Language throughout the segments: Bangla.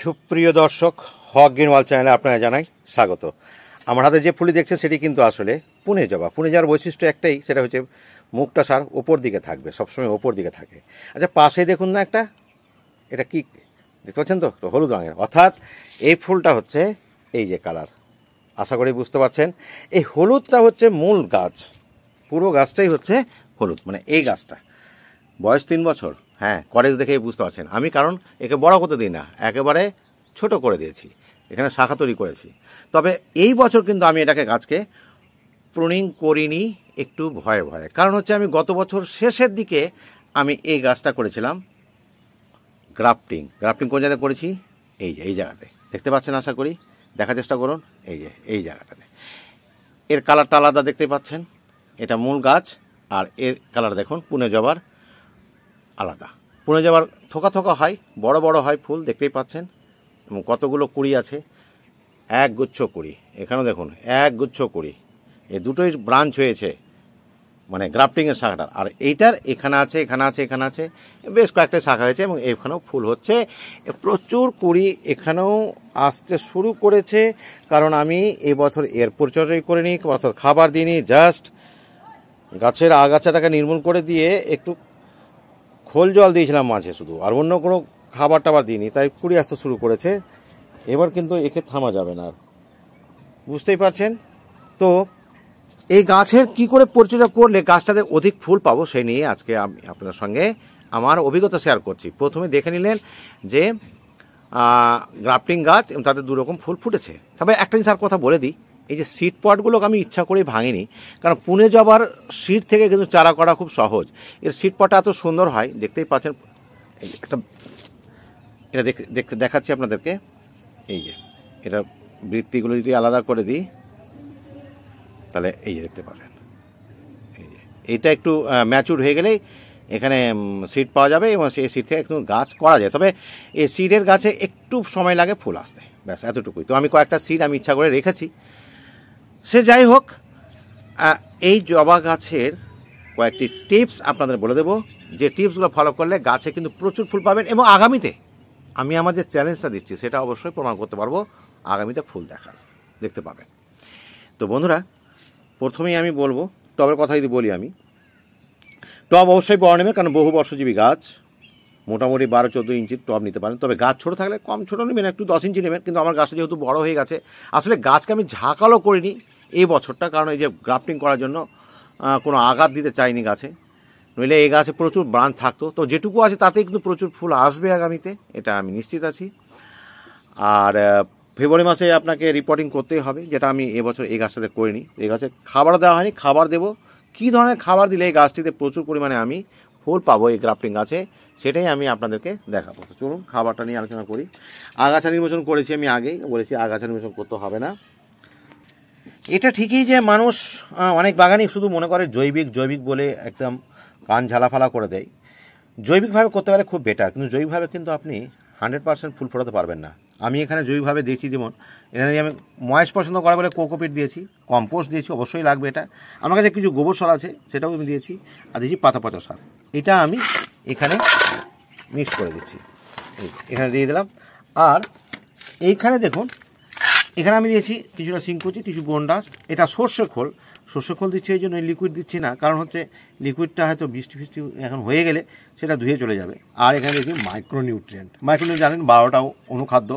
সুপ্রিয় দর্শক হক গ্রিনওয়াল চ্যানেলে আপনারা জানাই স্বাগত আমার হাতে যে ফুলি দেখছেন সেটি কিন্তু আসলে পুনে জবা পুনে যাওয়ার বৈশিষ্ট্য একটাই সেটা হচ্ছে মুখটা সার ওপর দিকে থাকবে সবসময় ওপর দিকে থাকে আচ্ছা পাশে দেখুন না একটা এটা কি দেখতে পাচ্ছেন তো হলুদ রঙের অর্থাৎ এই ফুলটা হচ্ছে এই যে কালার আশা করি বুঝতে পারছেন এই হলুদটা হচ্ছে মূল গাছ পুরো গাছটাই হচ্ছে হলুদ মানে এই গাছটা বয়স তিন বছর হ্যাঁ কলেজ দেখেই বুঝতে পারছেন আমি কারণ একে বড় করতে দিই না একেবারে ছোট করে দিয়েছি এখানে শাখা তৈরি করেছি তবে এই বছর কিন্তু আমি এটাকে গাছকে প্রুনিং করিনি একটু ভয়ে ভয়ে কারণ হচ্ছে আমি গত বছর শেষের দিকে আমি এই গাছটা করেছিলাম গ্রাফটিং গ্রাফটিং কোন জায়গায় করেছি এই যে এই জায়গাতে দেখতে পাচ্ছেন আশা করি দেখার চেষ্টা করুন এই যে এই জায়গাটাতে এর কালারটা আলাদা দেখতে পাচ্ছেন এটা মূল গাছ আর এর কালার দেখুন পুনে জবার আলাদা পুনে যাওয়ার থোকা থোকা হয় বড় বড় হয় ফুল দেখতেই পাচ্ছেন এবং কতগুলো কুড়ি আছে এক গুচ্ছ কুড়ি এখানেও দেখুন এক গুচ্ছ কুড়ি এ দুটোই ব্রাঞ্চ হয়েছে মানে গ্রাফটিংয়ের শাখাটা আর এইটার এখানে আছে এখানে আছে এখানে আছে বেশ কয়েকটা শাখা হয়েছে এবং এখানেও ফুল হচ্ছে প্রচুর কুড়ি এখানেও আসতে শুরু করেছে কারণ আমি এবছর এর পরিচর্যাই করিনি অর্থাৎ খাবার দিইনি জাস্ট গাছের আগাছাটাকে নির্মূল করে দিয়ে একটু খোল জল দিয়েছিলাম মাঝে শুধু আর অন্য কোনো খাবার টাবার দিইনি তাই কুড়ি আসতে শুরু করেছে এবার কিন্তু একে থামা যাবে না আর বুঝতেই পারছেন তো এই গাছের কি করে পরিচর্যা করলে গাছটাতে অধিক ফুল পাবো সেই নিয়ে আজকে আমি আপনার সঙ্গে আমার অভিজ্ঞতা শেয়ার করছি প্রথমে দেখে নিলেন যে গ্রাফটিং গাছ তাতে দুরকম ফুল ফুটেছে তবে একটা জিনিস আর কথা বলে দিই এই যে সিট পটগুলোকে আমি ইচ্ছা করে ভাঙিনি কারণ পুনে যাবার সিট থেকে কিন্তু চারা করা খুব সহজ এর সিট পটটা এত সুন্দর হয় দেখতেই পাচ্ছেন একটা এটা দেখতে দেখাচ্ছি আপনাদেরকে এই যে এটা বৃত্তিগুলো যদি আলাদা করে দিই তাহলে এই যে দেখতে পারেন এই যে এটা একটু ম্যাচুর হয়ে গেলেই এখানে সিট পাওয়া যাবে এবং সেই সিট থেকে একটু গাছ করা যায় তবে এই সিডের গাছে একটু সময় লাগে ফুল আসতে ব্যাস এতটুকুই তো আমি কয়েকটা সিড আমি ইচ্ছা করে রেখেছি সে যাই হোক এই জবা গাছের কয়েকটি টিপস আপনাদের বলে দেব যে টিপসগুলো ফলো করলে গাছে কিন্তু প্রচুর ফুল পাবেন এবং আগামীতে আমি আমার যে চ্যালেঞ্জটা দিচ্ছি সেটা অবশ্যই প্রমাণ করতে পারবো আগামীতে ফুল দেখার দেখতে পাবেন তো বন্ধুরা প্রথমেই আমি বলবো টবের কথা যদি বলি আমি টব অবশ্যই বড় নেবেন কারণ বহু বর্ষজীবী গাছ মোটামুটি বারো চোদ্দো ইঞ্চির টব নিতে পারেন তবে গাছ ছোটো থাকলে কম ছোটো নেবেন একটু দশ ইঞ্চি নেবেন কিন্তু আমার গাছটা যেহেতু বড় হয়ে গেছে আসলে গাছকে আমি ঝাঁকালো করিনি এই বছরটা কারণ এই যে গ্রাফটিং করার জন্য কোনো আঘাত দিতে চাইনি গাছে নইলে এই গাছে প্রচুর ব্রাঞ্চ থাকতো তো যেটুকু আছে তাতে কিন্তু প্রচুর ফুল আসবে আগামীতে এটা আমি নিশ্চিত আছি আর ফেব্রুয়ারি মাসে আপনাকে রিপোর্টিং করতেই হবে যেটা আমি এবছর এই গাছটাতে করিনি এই গাছে খাবার দেওয়া হয়নি খাবার দেবো কী ধরনের খাবার দিলে এই গাছটিতে প্রচুর পরিমাণে আমি ফুল পাবো এই গ্রাফটিং গাছে সেটাই আমি আপনাদেরকে দেখাবো চলুন খাবারটা নিয়ে আলোচনা করি আগাছা নির্বাচন করেছি আমি আগেই বলেছি আগাছা নির্বাচন করতে হবে না এটা ঠিকই যে মানুষ অনেক বাগানই শুধু মনে করে জৈবিক জৈবিক বলে একদম কান ঝালাফালা করে দেয় জৈবিকভাবে করতে পারে খুব বেটার কিন্তু জৈবিকভাবে কিন্তু আপনি হান্ড্রেড পার্সেন্ট ফুল ফোটাতে পারবেন না আমি এখানে জৈবভাবে দিয়েছি যেমন এখানে আমি ময়েস পছন্দ করা বলে কোকোপিট দিয়েছি কম্পোস্ট দিয়েছি অবশ্যই লাগবে এটা আমার কাছে কিছু গোবর সার আছে সেটাও আমি দিয়েছি আর দিয়েছি পাতা পচা সার এটা আমি এখানে মিক্স করে দিচ্ছি এখানে দিয়ে দিলাম আর এইখানে দেখুন এখানে আমি দিয়েছি কিছুটা সিংকুচি কিছু বোনডাস এটা সর্ষে খোল সর্ষে খোল দিচ্ছি এই জন্য লিকুইড দিচ্ছি না কারণ হচ্ছে লিকুইডটা হয়তো বৃষ্টি ফিষ্টি এখন হয়ে গেলে সেটা ধুয়ে চলে যাবে আর এখানে দেখি মাইক্রোনিউট্রিয়েন্ট মাইক্রোনিউট্রিয়েন্ট জানেন বারোটাও অনুখাদ্য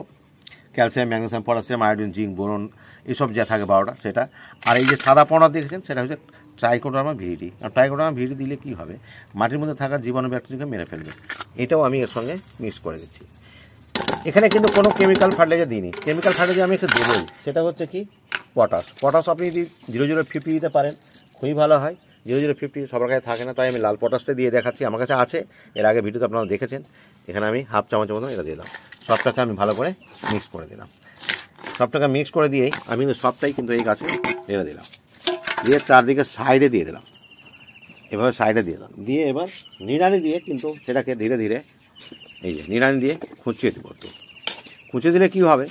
calcium magnesium potassium iodine zinc boron এসব যা থাকে বারোটা সেটা আর এই যে সাদা পড়া দেখেছেন সেটা হচ্ছে ট্রাইকোডার্মা ভিডি আর ট্রাইকোডার্মা ভিডি দিলে কী হবে মাটির মধ্যে থাকা জীবাণু ব্যাকটেরিয়াকে মেরে ফেলবে এটাও আমি এর সঙ্গে মিক্স করে দিচ্ছি এখানে কিন্তু কোনো কেমিক্যাল ফার্টিলাইজার দিইনি কেমিক্যাল ফার্টিলাইজার আমি একটু দেবই সেটা হচ্ছে কি পটাশ পটাশ আপনি যদি জিরো জিরো ফিফটি দিতে পারেন খুবই ভালো হয় জিরো জিরো ফিফটি সবার কাছে থাকে না তাই আমি লাল পটাশটা দিয়ে দেখাচ্ছি আমার কাছে আছে এর আগে ভিডিওতে আপনারা দেখেছেন এখানে আমি হাফ চামচ মতন এটা দিলাম সবটাকে আমি ভালো করে মিক্স করে দিলাম সবটাকে মিক্স করে দিয়েই আমি কিন্তু সবটাই কিন্তু এই গাছে এনে দিলাম দিয়ে চারদিকে সাইডে দিয়ে দিলাম এভাবে সাইডে দিয়ে দিলাম দিয়ে এবার নিড়ানি দিয়ে কিন্তু সেটাকে ধীরে ধীরে এই যে নিড়ানি দিয়ে খুঁচিয়ে দেবো একটু খুঁচিয়ে দিলে কী হবে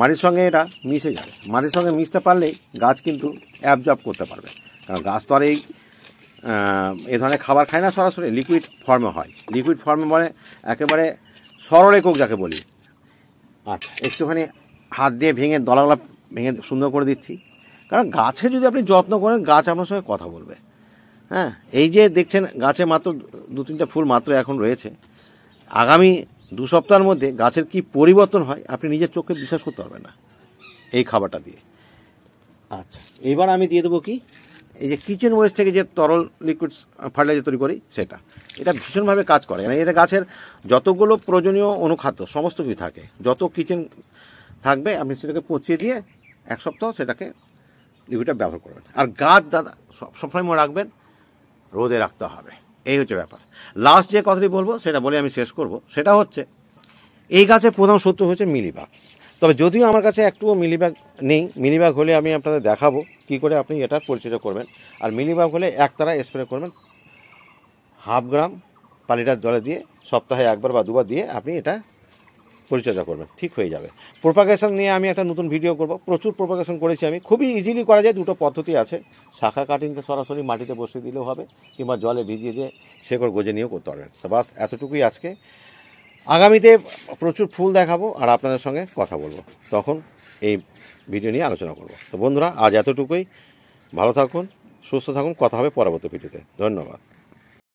মাটির সঙ্গে এটা মিশে যাবে মাটির সঙ্গে মিশতে পারলেই গাছ কিন্তু অ্যাবজর্ব করতে পারবে কারণ গাছ তো আর এই এ ধরনের খাবার খায় না সরাসরি লিকুইড ফর্মে হয় লিকুইড ফর্মে মানে একেবারে সরলেকক যাকে বলি আচ্ছা একটুখানি হাত দিয়ে ভেঙে দলাগলা ভেঙে সুন্দর করে দিচ্ছি কারণ গাছে যদি আপনি যত্ন করেন গাছ আপনার সঙ্গে কথা বলবে হ্যাঁ এই যে দেখছেন গাছে মাত্র দু তিনটা ফুল মাত্র এখন রয়েছে আগামী দু সপ্তাহের মধ্যে গাছের কি পরিবর্তন হয় আপনি নিজের চোখে বিশ্বাস করতে পারবেন না এই খাবারটা দিয়ে আচ্ছা এবার আমি দিয়ে দেবো কি এই যে কিচেন ওয়েস্ট থেকে যে তরল লিকুইড ফার্টিলাইজার তৈরি করি সেটা এটা ভীষণভাবে কাজ করে মানে এটা গাছের যতগুলো প্রয়োজনীয় অনুখাদ্য সমস্ত কিছু থাকে যত কিচেন থাকবে আপনি সেটাকে পচিয়ে দিয়ে এক সপ্তাহ সেটাকে লিকুইডটা ব্যবহার করবেন আর গাছ দাদা সবসময় মনে রাখবেন রোদে রাখতে হবে এই হচ্ছে ব্যাপার লাস্ট যে কথাটি বলবো সেটা বলে আমি শেষ করব সেটা হচ্ছে এই গাছের প্রধান শত্রু হচ্ছে মিলিবাগ তবে যদিও আমার কাছে একটুও মিলিবাগ নেই মিলিবাগ হলে আমি আপনাদের দেখাবো কি করে আপনি এটা পরিচিত করবেন আর মিলিবাগ হলে একতারা স্প্রে করবেন হাফ গ্রাম পালিটার জলে দিয়ে সপ্তাহে একবার বা দুবার দিয়ে আপনি এটা পরিচর্যা করবেন ঠিক হয়ে যাবে প্রোপাগেশন নিয়ে আমি একটা নতুন ভিডিও করব প্রচুর প্রোপাগেশন করেছি আমি খুবই ইজিলি করা যায় দুটো পদ্ধতি আছে শাখা কাটিংকে সরাসরি মাটিতে বসিয়ে দিলেও হবে কিংবা জলে ভিজিয়ে দিয়ে শেকড় গোজে নিয়েও করতে পারবেন তো বাস এতটুকুই আজকে আগামীতে প্রচুর ফুল দেখাবো আর আপনাদের সঙ্গে কথা বলবো তখন এই ভিডিও নিয়ে আলোচনা করব তো বন্ধুরা আজ এতটুকুই ভালো থাকুন সুস্থ থাকুন কথা হবে পরবর্তী ভিডিওতে ধন্যবাদ